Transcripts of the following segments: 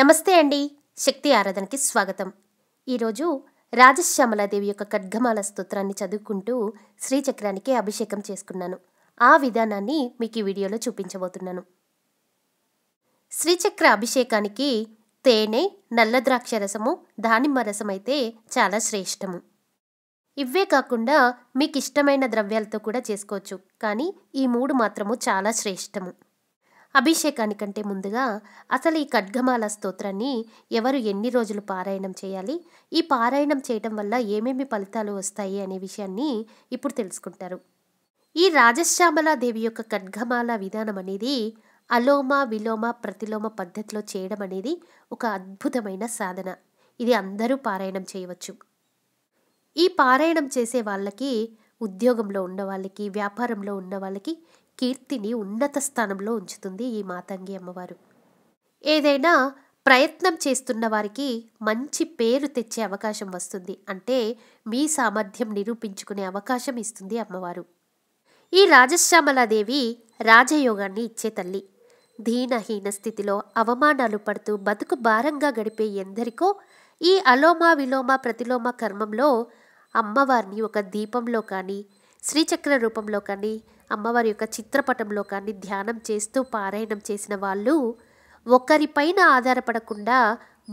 నమస్తే అండి శక్తి ఆరాధనకి స్వాగతం ఈరోజు రాజశ్యామలాదేవి యొక్క ఖడ్గమాల స్తోత్రాన్ని చదువుకుంటూ శ్రీచక్రానికి అభిషేకం చేసుకున్నాను ఆ విధానాన్ని మీకు ఈ వీడియోలో చూపించబోతున్నాను శ్రీచక్ర అభిషేకానికి తేనె నల్ల ద్రాక్ష రసము దానిమ్మ రసం అయితే చాలా శ్రేష్టము ఇవే కాకుండా మీకు ఇష్టమైన ద్రవ్యాలతో కూడా చేసుకోవచ్చు కానీ ఈ మూడు మాత్రము చాలా శ్రేష్టము అభిషేకానికంటే ముందుగా అసలు ఈ ఖడ్గమాల స్తోత్రాన్ని ఎవరు ఎన్ని రోజులు పారాయణం చేయాలి ఈ పారాయణం చేయటం వల్ల ఏమేమి ఫలితాలు వస్తాయి అనే విషయాన్ని ఇప్పుడు తెలుసుకుంటారు ఈ రాజశ్యామలాదేవి యొక్క ఖడ్గమాల విధానం అనేది అలోమ విలోమ ప్రతిలోమ పద్ధతిలో చేయడం అనేది ఒక అద్భుతమైన సాధన ఇది అందరూ పారాయణం చేయవచ్చు ఈ పారాయణం చేసే వాళ్ళకి ఉద్యోగంలో ఉన్నవాళ్ళకి వ్యాపారంలో ఉన్న వాళ్ళకి కీర్తిని ఉన్నత స్థానంలో ఉంచుతుంది ఈ మాతంగి అమ్మవారు ఏదైనా ప్రయత్నం చేస్తున్న వారికి మంచి పేరు తెచ్చే అవకాశం వస్తుంది అంటే మీ సామర్థ్యం నిరూపించుకునే అవకాశం ఇస్తుంది అమ్మవారు ఈ రాజశ్యామలాదేవి రాజయోగాన్ని ఇచ్చే తల్లి దీనహీన స్థితిలో అవమానాలు పడుతూ బతుకు భారంగా గడిపే ఎందరికో ఈ అలోమ విలోమ ప్రతిలోమ కర్మంలో అమ్మవారిని ఒక దీపంలో కానీ శ్రీచక్ర రూపంలో కానీ అమ్మవారి యొక్క చిత్రపటంలో కానీ ధ్యానం చేస్తూ పారాయణం చేసిన వాళ్ళు ఒకరిపైన ఆధారపడకుండా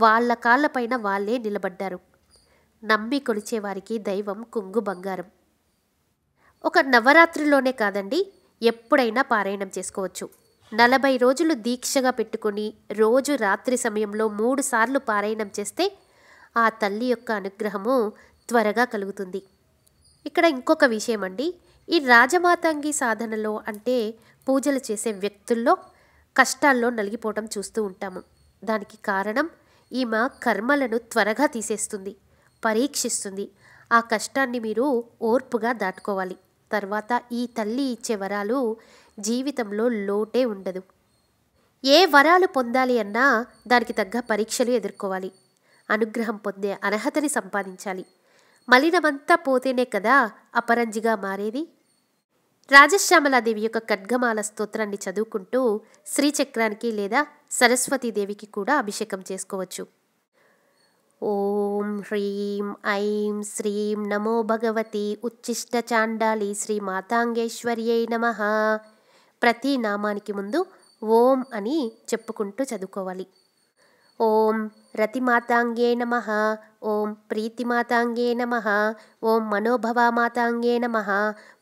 వాళ్ళ కాళ్ళపైన వాళ్ళే నిలబడ్డారు నమ్మి కొలిచేవారికి దైవం కుంగు బంగారం ఒక నవరాత్రిలోనే కాదండి ఎప్పుడైనా పారాయణం చేసుకోవచ్చు నలభై రోజులు దీక్షగా పెట్టుకుని రోజు రాత్రి సమయంలో మూడు సార్లు పారాయణం చేస్తే ఆ తల్లి యొక్క అనుగ్రహము త్వరగా కలుగుతుంది ఇక్కడ ఇంకొక విషయం అండి ఈ రాజమాతంగి సాధనలో అంటే పూజలు చేసే వ్యక్తుల్లో కష్టాల్లో నలిగిపోవటం చూస్తూ ఉంటాము దానికి కారణం ఈమె కర్మలను త్వరగా తీసేస్తుంది పరీక్షిస్తుంది ఆ కష్టాన్ని మీరు ఓర్పుగా దాటుకోవాలి తర్వాత ఈ తల్లి ఇచ్చే వరాలు జీవితంలో లోటే ఉండదు ఏ వరాలు పొందాలి అన్నా దానికి తగ్గ పరీక్షలు ఎదుర్కోవాలి అనుగ్రహం పొందే అర్హతని సంపాదించాలి మలినమంతా పోతేనే కదా అపరంజిగా మారేది రాజశ్యామలాదేవి యొక్క ఖడ్గమాల స్తోత్రాన్ని చదువుకుంటూ శ్రీచక్రానికి లేదా సరస్వతీదేవికి కూడా అభిషేకం చేసుకోవచ్చు ఓం హ్రీం ఐం శ్రీం నమో భగవతి ఉచ్చిష్ట చాండాలి శ్రీ మాతాంగేశ్వర్యై నమ ప్రతి నామానికి ముందు ఓం అని చెప్పుకుంటూ చదువుకోవాలి ஓம் ரதி மாதாங்கே நம ஓம் பிரீத்தி மாதாங்கே நம ஓம் மனோபவா மாதாங்கே நம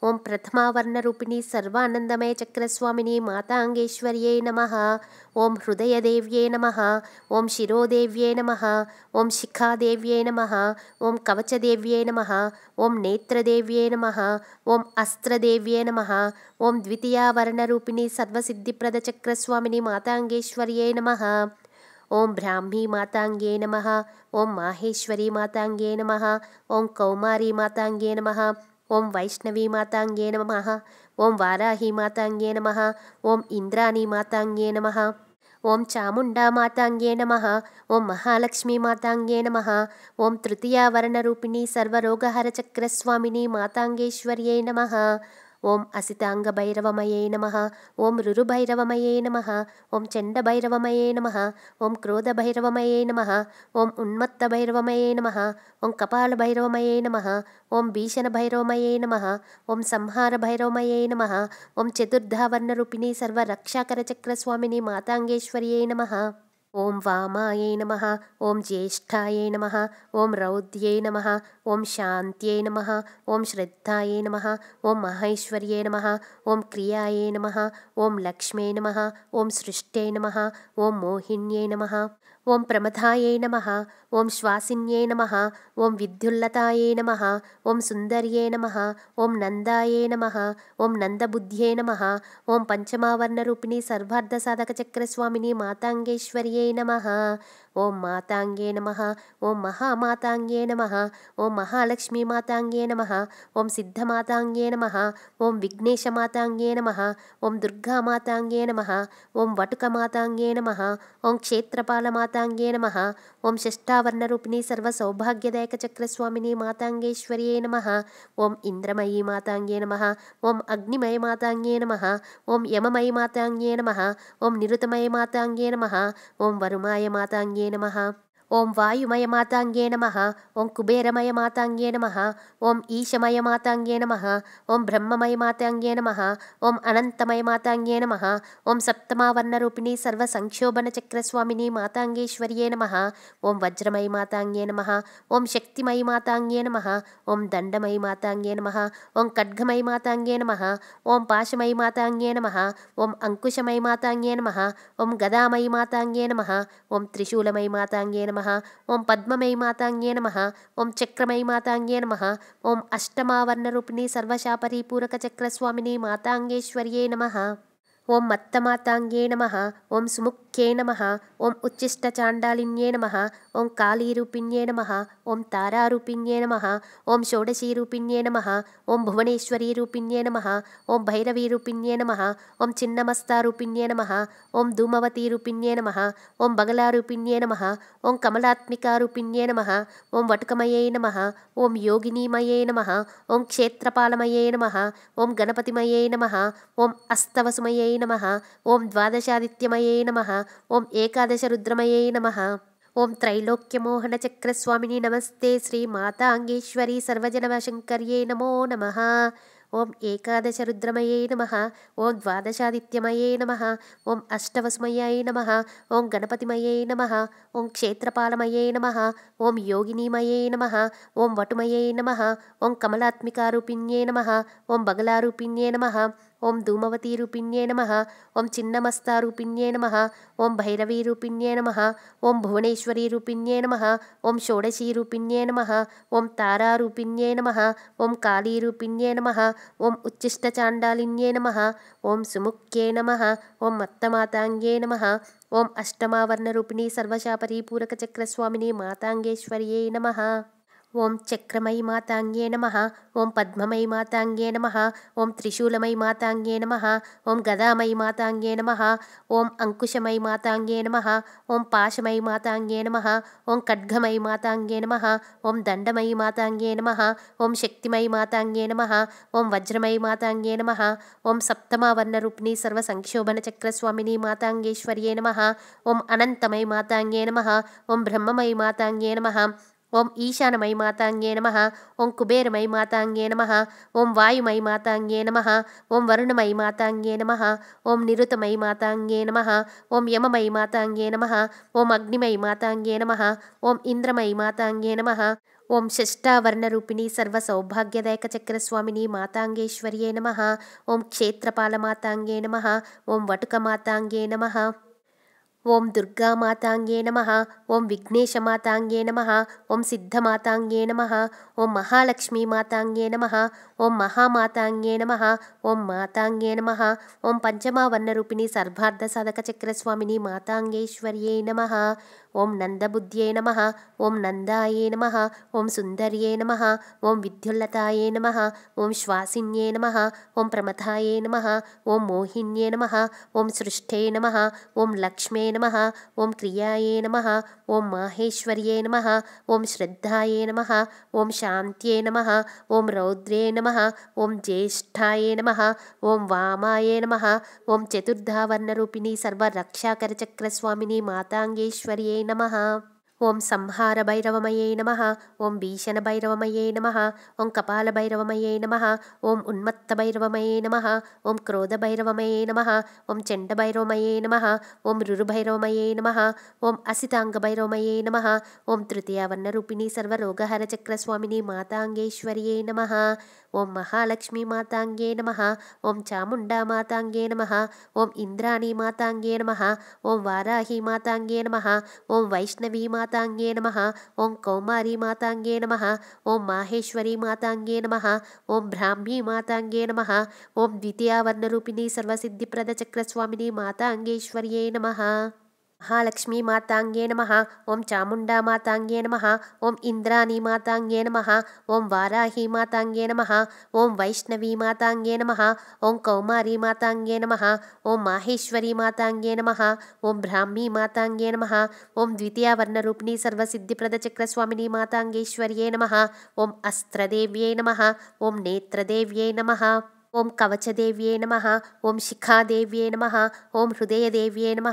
ஓம் பிரதமாவர்ணரூபிணி சர்வானந்தமய சக்கரஸ்வாமினி மாதாங்கேஸ்வரியே நம ஓம் ஹிருதயதேவியே நம ஓம் சிரோதேவியே நம ஓம் சிக்காதேவியே நம ஓம் கவச்சதேவியே நம ஓம் நேத்திரதேவியே நம ஓம் அஸ்திரதேவியே நம ஓம் த்விதியாவர்ணரூபிணி சர்வசித்திப்பிரத சக்கரஸ்வாமினி மாதாங்கேஸ்வரியே நம ॐ ब्राह्मी माताङ्गे नमः ॐ माहेश्वरी माताङ्गे नमः ॐ कौमारी माताङ्गे नमः ॐ वैष्णवी माताङ्गे नमः ॐ वाराही माताङ्गे नमः ॐ इन्द्राणी माताङ्गे नमः ॐ चामुण्डा माताङ्गे नमः ॐ महालक्ष्मी माताङ्गे नमः ॐ तृतीयावर्णरूपिणी सर्वरोगहरचक्रस्वामिनी माताङ्गेश्वर्यै नमः ஓம் அசிதாங்க பைரவமயே நமஹ ஓம் ருரு பைரவமயே நமஹ ஓம் செண்ட பைரவமயே நமஹ ஓம் குரோத பைரவமயே நமஹ ஓம் உன்மத்த பைரவமயே நமஹ ஓம் கபால பைரவமயே நமஹ ஓம் भीषण भैरवमये नमः ओम संहार भैरवमये नमः ओम चतुर्धावर्णरूपिणी सर्वरक्षाकरचक्रस्वामिनी माताङ्गेश्वर्यै नमः ॐ वामाय नमः ॐ ज्येष्ठायै नमः ॐ रौद्रे नमः ॐ शान्त्यै नमः ॐ श्रद्धायै नमः ॐ महेश्वर्ये नमः ॐ क्रियाय नमः ॐ लक्ष्मे नमः ॐ सृष्टे नमः ॐ ॐ नमः ఓం ప్రమథాయే నమ ఓం శ్వాసిన్యే నమ ఓం విద్యుల్లతాయే నమ ఓం సుందర్యే నమ ఓం నందాయే నమ ఓం నందబుద్ధ్యే నమ ఓం పంచమావర్ణరూపిణి సర్వార్ధసాధకచక్రస్వామిని మాతాంగేశ్వర్యే నమ ఓం మాతాంగే నమ ఓం మహామాతాంగే నమ ఓం మహాలక్ష్మీ మాతాంగే నమ ఓం సిద్ధమాతాంగే నమ ఓం విఘ్నేశమాతాంగే నమ ఓం దుర్గామాతాంగే నమ ఓం వటుకమాతాంగే నమ ఓం క్షేత్రపాలమాత ಮಾತಾಂಗೇ ನಮಃ ಓಂ ಷಷ್ಠಾವರ್ಣರೂಪಿಣಿ ಸರ್ವಸೌಭಾಗ್ಯದಾಯಕ ಚಕ್ರಸ್ವಾಮಿನಿ ಮಾತಾಂಗೇಶ್ವರಿಯೇ ನಮಃ ಓಂ ಇಂದ್ರಮಯಿ ಮಾತಾಂಗೇ ನಮಃ ಓಂ ಅಗ್ನಿಮಯ ಮಾತಾಂಗೇ ನಮಃ ಓಂ ಯಮಮಯಿ ಮಾತಾಂಗೇ ನಮಃ ಓಂ ನಿರುತಮಯ ಮಾತಾಂಗೇ ನಮಃ ಓಂ ವರುಮಾಯ ಮಾತಾಂಗೇ ನಮಃ ಓಂ ವಾಯುಮಯ ಮಾತಾಂಗೇ ನಮಃ ಓಂ ಕುಬೇರಮಯ ಮಾತಾಂಗೇ ನಮಃ ಓಂ ಈಶಮಯ ಮಾತಾಂಗೇ ನಮಃ ಓಂ ಬ್ರಹ್ಮಮಯ ಮಾತಾಂಗೇ ನಮಃ ಓಂ ಅನಂತಮಯ ಮಾತಾಂಗೇ ನಮಃ ಓಂ ಸಪ್ತಮಾವರ್ಣರೂಪಿಣಿ ಸರ್ವ ಸಂಕ್ಷೋಭನ ಚಕ್ರಸ್ವಾಮಿನಿ ಮಾತಾಂಗೇಶ್ವರ್ಯೇ ನಮಃ ಓಂ ವಜ್ರಮಯಿ ಮಾತಾಂಗೇ ನಮಃ ಓಂ ಶಕ್ತಿಮಯಿ ಮಾತಾಂಗೇ ನಮಃ ಓಂ ದಂಡಮಯಿ ಮಾತಾಂಗೇ ನಮಃ ಓಂ ಖಡ್ಗಮಯಿ ಮಾತಾಂಗೇ ನಮಃ ಓಂ ಪಾಶಮಯಿ ಮಾತಾಂಗೇ ನಮಃ ಓಂ ಅಂಕುಶಮಯಿ ಮಾತಾಂಗೇ ನಮಃ ಓಂ ಗದಾಮಯಿ ಮಾತಾಂಗೇ ನಮಃ ಓಂ ತ್ರಿಶೂಲಮಯಿ ಮಾತಾಂಗೇ ನಮಃ नमः ॐ पद्ममयीमाताङ्गे नमः ॐ चक्रमयीमाताङ्गे नमः ॐ अष्टमावर्णरूपिणी सर्वशापरिपूरकचक्रस्वामिनी माताङ्गेश्वर्यै नम ఓం మత్తమాతాంగే నమ ఓం సుముఖ్యే నమ ఓం ఉచ్చిష్టచాండాలిన్యే నమ ఓం కాళీరూపిణ్యే నమ ఓం తారారూపిణ్యే నమ ఓం షోడశీరూపిణ్యే నమ ఓం భువనేశ్వరీరూపిణ్యే నమ ఓం భైరవీరూపిణ్యే నమ ఓం చిన్నమస్తారూపిణ్యే నమ ఓం ధూమవతీరూపిణ్యే నమ ఓం బగలారూపిణ్యే నమ ఓం కమలాత్మికారూపిణ్యే నమ ఓం వటుకమయే నమ ఓం యోగినీమయే నమ ఓం క్షేత్రపాలమయే నమ ఓం గణపతిమయే నమ ఓం అస్తవసుమయే நமः ஓம் துவாதசாதித்யமயே நமः ஓம் ஏகாதசருத்ரமயே நமः ஓம் त्रैलोक्यमोहनचक्रस्वामिनि नमस्ते श्रीमाताङ्गेश्वरी सर्वजनवशङ्कर्यै नमो नमः ఓం ఏకాదశరుద్రమయే నమ ఓం ద్వాదశాదిత్యమయే నమ ఓం అష్టవసుమయ్యై నమ ఓం గణపతిమయే నమ ఓం క్షేత్రపాలమయే నమ ఓం యోగినీమయే నమ ఓం వటుమయే నమ ఓం కమలాత్మికారూపిణ్యే నమ ఓం బగలారూపిణ్యే నమ ఓం ధూమవతీ రూపిణ్యే నమ ఓం చిన్నమస్తా రూపిణ్యే నమ ఓం భైరవీ రూపిణ్యే నమ ఓం భువనేశ్వరీ రూపిణ్యే నమ ఓం షోడశీ రూపిణ్యే నమ ఓం తారా రూపిణ్యే నమ ఓం కాళీ రూపిణ్యే నమ ఓం ఉచ్చిష్టచాండాలిన్యే నమ ఓం సుముఖ్యే నమ ఓం మత్తమాతాంగ్యే నమ ఓం అష్టమావర్ణ రూపిణి సర్వశాపరి పూరక చక్రస్వామిని మాతాంగేశ్వర్యే నమ ఓం చక్రమై మాతాంగే నమ ఓం పద్మమై మాతాంగే నమ ఓం త్రిశూలమై మాతాంగే నమ ఓం గదామై మాతాంగే నమ ఓం అంకుశమై మాతాంగే నమ ఓం పాశమై మాతాంగే నమ ఓం ఖడ్గమై మాతాంగే నమ ఓం దండమై మాతాంగే నమ ఓం శక్తిమై మాతాంగే నమ ఓం వజ్రమై మాతాంగే నమ ఓం సప్తమావర్ణరూపిణి సర్వసంక్షోభన చక్రస్వామిని మాతాంగేశ్వర్యే నమ ఓం అనంతమై మాతాంగే నమ ఓం బ్రహ్మమై మాతాంగే నమ ओम ईशानमयी मातांगे नम ओं कुबेरमयी मातांगे नम ओं वायुमयी मातांगे नम ओं वरुण मातांगे नम ओं निरुतमयी मातांगे नम ओं यममयी मातांगे नम ओं अग्निमयी मातांगे नमः ओम इंद्रमयी मातांगे नमः ಓಂ ಷಷ್ಠಾವರ್ಣರೂಪಿಣಿ ಸರ್ವ ಸೌಭಾಗ್ಯದಾಯಕ ಚಕ್ರಸ್ವಾಮಿನಿ ಮಾತಾಂಗೇಶ್ವರ್ಯೇ ನಮಃ ಓಂ ಕ್ಷೇತ್ರಪಾಲ ಮಾತಾಂಗೇ ನಮಃ ಓಂ ವಟುಕ ओं दुर्गामाताङ्गे नमः ॐ विघ्नेशमाताङ्गे नमः ओं सिद्धमाताङ्गे नमः ॐ महालक्ष्मीमाताङ्गे नमः ॐ महामाताङ्गे नमः ॐ माताङ्गे नमः ॐ पञ्चमावर्णरूपिणी सर्वार्धसाधकचक्रस्वामिनि माताङ्गेश्वर्ये नमः ॐ नन्दबुद्ध्यै नमः ॐ नन्दायै नमः ॐ सुन्दर्यै नमः ॐ विद्युल्लताय नमः ॐ श्वासिन्ये नमः ॐ प्रमथायै नमः ॐ मोहिन्ये नमः ॐ सृष्ठे नमः ॐ लक्ष्मी नमः ॐ क्रियाये नमः ॐ माहेश्वर्ये नमः ॐ श्र नमः ॐ शान्त्ये नमः ॐ रौद्रे नमः ॐ ज्येष्ठायै नमः ॐ वामाय नमः ॐ चतुर्धावनरूपिणी सर्वरक्षाकरचक्रस्वामिनी माताङ्गेश्वर्ये नमः ఓం సంహార భైరవమయే నమ ఓం భీషణ భైరవమయే నమ ఓం కపాల భైరవమయే నమ ఓం ఉన్మత్త భైరవమయే నమ ఓం క్రోధ భైరవమయే నమ ఓం చెండ భైరవమయే నమ ఓం రురుభైరవమయే నమ ఓం అసితాంగ భైరవమయే నమ ఓం తృతీయావర్ణరూపిణి సర్వరోగహర చక్రస్వామిని మాతాంగేశ్వర్యే నమ ఓం మహాలక్ష్మీ మాతాంగే నమ ఓం చాముండా మాతాంగే నమ ఓం ఇంద్రాణి మాతాంగే నమ ఓం వారాహి మాతాంగే నమ ఓం వైష్ణవీ మాత माताङ्गे नमः ॐ कौमारी कौमारीमाताङ्गे नमः ॐ माहेश्वरी माताङ्गे नमः ॐ ब्राह्मी ब्राह्मीमाताङ्गे नमः ॐ द्वितीयावर्णरूपिणी सर्वसिद्धिप्रदचक्रस्वामिनी माताङ्गेश्वर्ये नमः महालक्ष्मीमाताङ्गे नमः ॐ चामुण्डामाताङ्गे नमः ओम् इन्द्राणीमाताङ्गे नमः ॐ वाराही माताङ्गे नमः ॐ वैष्णवीमाताङ्गे नमः ॐ कौमारीमाताङ्गे नमः ॐ माहेश्वरी माताङ्गे नमः ॐ ब्राह्मीमाताङ्गे नमः ॐ द्वितीयावर्णरूपिणी सर्वसिद्धिप्रदचक्रस्वामिनी माताङ्गेश्वर्ये नमः ॐ अस्त्रदेव्यै नमः ॐ नेत्रदेव्यै नमः ஓம் கவச்சதேவியே நம ஓம் சிக்காதேவியே நம ஓம் ஹிருதயதேவியே நம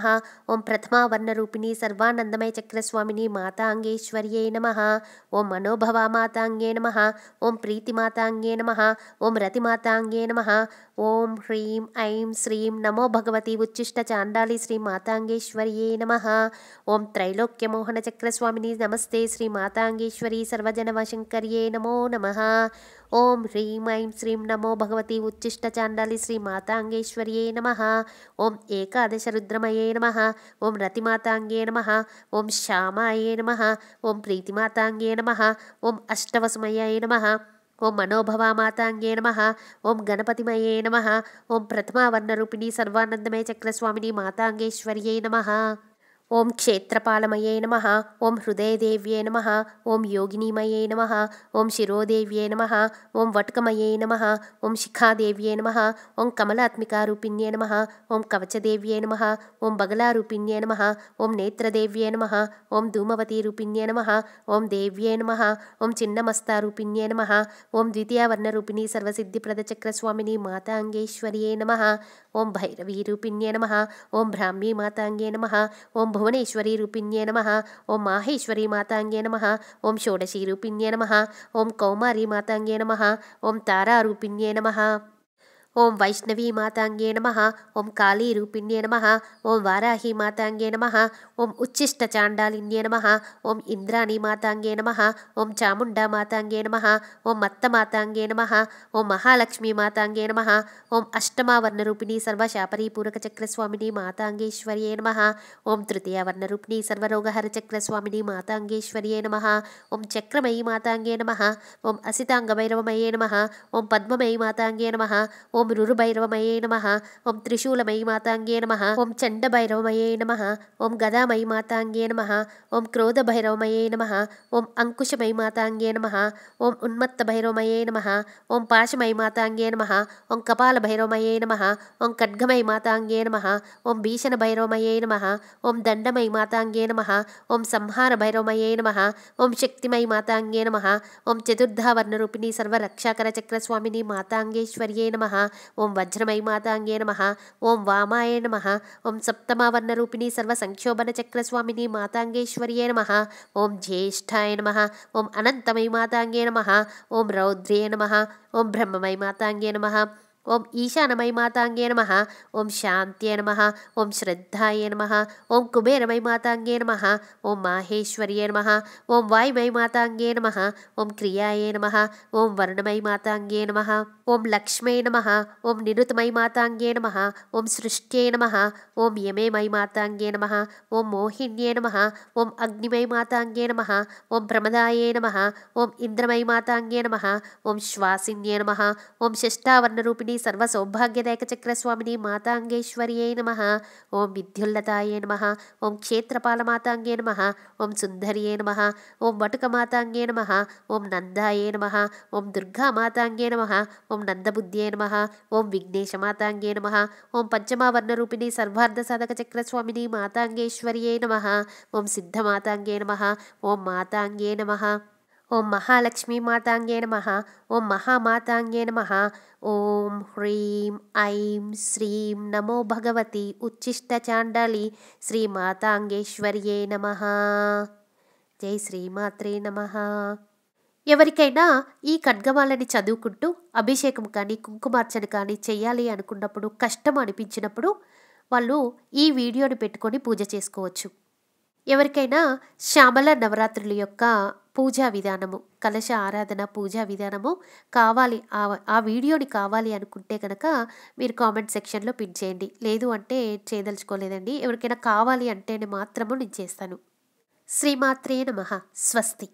ஓம் பிரதமா வர்ணரூபிணி சர்வானந்தமய சக்கரஸ்வாமினி மாதாங்கேஸ்வரியே நம ஓம் மனோபவா மாதாங்கே நம ஓம் பிரீத்தி மாதாங்கே நம ஓம் ரதி மாதாங்கே நம ஓம் ஹ்ரீம் ஐம் ஸ்ரீம் நமோ பகவதி உச்சிஷ்ட சாண்டாளி ஸ்ரீ மாதாங்கேஸ்வரியே நம ஓம் త్రైలోక్యమోహన చక్రస్వామిని నమస్తే శ్రీ మాతాంగేశ్వరి సర్వజనవశంకర్యే నమో నమ ஓம் ஹ்ரீம் ஐம் ஸ்ரீம் நமோ பகவதி உச்சிஷ்ட சாண்டாலி ஸ்ரீ மாதாங்கேஸ்வரியே நம ஓம் ஏகாதச ருத்ரமயே நம ஓம் ரதிமாதாங்கே நம ஓம் ஷாமாயே நம ஓம் பிரீத்திமாதாங்கே நம ஓம் அஷ்டவசுமயாய நம ಓಂ ಮನೋಭವ ಮಾತಾಂಗೇ ನಮಃ ಓಂ ಗಣಪತಿಮಯೇ ನಮಃ ಓಂ ಪ್ರಥಮ ವರ್ಣರೂಪಿಣಿ ಸರ್ವಾನಂದಮಯ ಚಕ್ರಸ್ವಾಮಿನಿ ಮಾತಾಂಗೇಶ್ವರ್ಯೇ ನಮಃ ఓం క్షేత్రపాలమయ్యే నమ ఓం హృదయదేవ్యే నమ ఓం యోగినీమయే నమ ఓం శిరోదేవ్యే నమ ఓం వటకమయే నమ ఓం శిఖాదేవ్యే నమ ఓం కమలాత్మికారూపిణ్యే నమ ఓం కవచదేవ్యే నమ ఓం బగలారూపిణ్యే నమ ఓం నేత్రదేవ్యే నమ ఓం ధూమవతీరూపిణ్యే నమ ఓం దేవ్యే నమ ఓం చిన్నమస్తారూపిణ్యే నమ ఓం ద్వితీయావర్ణరూపిణి సర్వసిద్ధిప్రదచక్రస్వామిని మాతాంగేశ్వర్యే నమ ओं भैरवीरूपिणे नमः ॐ ब्राह्मीमाताङ्गे नमः ॐ भुवनेश्वरीरूपिण्ये नमः ॐ माहेश्वरीमाताङ्गे नमः ॐ षोडशीरूपिण्ये नमः ॐ कौमारीमाताङ्गे नमः ॐ तारूपिण्ये नमः ओं वैष्णवी मातांगे नमः ओम काली रूपिण्ये नमः ओम वाराही मातांगे नमः ओम उच्छिष्ट चांडालिन्ये नमः इंद्राणी मतांगे नम ओं चामुंडा मतांगे नम ओं मत्त नम ओं महालक्ष्मी मतांगे नम ओं अष्टमावर्ण रूपिणी सर्वशापरी पूरक चक्र स्वामिनी मातांगेश्वर्ये नमः ओम तृतीय वर्ण रूपिणी सर्वरोगहर चक्र स्वामिनी मातांगेश्वर्ये नमः चक्रमयी मतांगे नम ओं असितांग नम ओं ओम पद्ममयी मातांगे नमः ओम ఓం రురుభైరవమయే నమ ఓం త్రిశూలమయి మాతాంగే నమ ఓం చండభైరవమయే నమ ఓం గదామయి మాతాంగే నమ ఓం క్రోధభైరవమయే నమ ఓం అంకుశమయి మాతాంగే నమ ఓం ఉన్మత్త భైరవమయే నమ ఓం పాశమయి మాతాంగే నమ ఓం కపాల భైరవమయే నమ ఓం ఖడ్గమయి మాతాంగే నమ ఓం భీషణ భైరవమయే నమ ఓం దండమయి మాతాంగే నమ ఓం సంహార భైరవమయే నమ ఓం శక్తిమయి మాతాంగే నమ ఓం చతుర్ధావర్ణ రూపిణి సర్వరక్షాకర చక్రస్వామిని మాతాంగేశ్వర్యే నమ ॐ वज्रमयि नमः ॐ वामाय नमः ॐ सप्तमावर्णरूपिणी सर्वसंख्योभनचक्रस्वामिनी माताङ्गेश्वर्ये नमः ॐ ज्येष्ठाय नमः ॐ अनन्तमयी नमः ॐ रौद्र्ये नमः ॐ ब्रह्ममयि नमः ఓం ఈశానమై మాతాంగే నమ ఓం శాంత్యే నమ ఓం శ్రద్ధాయే నమ ఓం కుబేరమై మాతాంగే నమ ఓం మాహేశ్వర్యే నమ ఓం వాయుమై మాతాంగే నమ ఓం క్రియాయే నమ ఓం వర్ణమై మాతాంగే నమ ఓం లక్ష్మే నమ ఓం నిరుతమై మాతాంగే నమ ఓం సృష్ట్యే నమ ఓం యమేమై మాతాంగే నమ ఓం మోహిన్యే నమ ఓం అగ్నిమై మాతాంగే నమ ఓం ప్రమదాయే నమ ఓం ఇంద్రమై మాతాంగే నమ ఓం శ్వాసిన్యే నమ ఓం షష్టావర్ణరూపిణి శ్రీరంగనాథాన్ని సర్వసౌభాగ్యదాయక చక్రస్వామిని మాతాంగేశ్వర్యే నమ ఓం విద్యుల్లతాయే నమ ఓం క్షేత్రపాల మాతాంగే నమ ఓం సుందరియే నమ ఓం వటుక మాతాంగే నమ ఓం నందాయే నమ ఓం దుర్గా మాతాంగే నమ ఓం నందబుద్ధ్యే నమ ఓం విఘ్నేశ మాతాంగే నమ ఓం పంచమావర్ణరూపిణి సర్వార్థ సాధక చక్రస్వామిని మాతాంగేశ్వర్యే నమ ఓం సిద్ధమాతాంగే నమ ఓం మాతాంగే నమ ఓం మహాలక్ష్మీ మాతాంగే నమ ఓం మహామాతాంగే నమ ఓం హ్రీం ఐం శ్రీం నమో భగవతి ఉచ్చిష్ట చాండాలి శ్రీ మాతాంగేశ్వర్యే నమ జై శ్రీమాత్రే నమ ఎవరికైనా ఈ ఖడ్గమాలని చదువుకుంటూ అభిషేకం కానీ కుంకుమార్చన కానీ చేయాలి అనుకున్నప్పుడు కష్టం అనిపించినప్పుడు వాళ్ళు ఈ వీడియోని పెట్టుకొని పూజ చేసుకోవచ్చు ఎవరికైనా శ్యామల నవరాత్రుల యొక్క పూజా విధానము కలశ ఆరాధన పూజా విధానము కావాలి ఆ వీడియోని కావాలి అనుకుంటే కనుక మీరు కామెంట్ సెక్షన్లో పిన్ చేయండి లేదు అంటే చేయదలుచుకోలేదండి ఎవరికైనా కావాలి అంటేనే మాత్రము నేను చేస్తాను శ్రీమాత్రే నమ స్వస్తి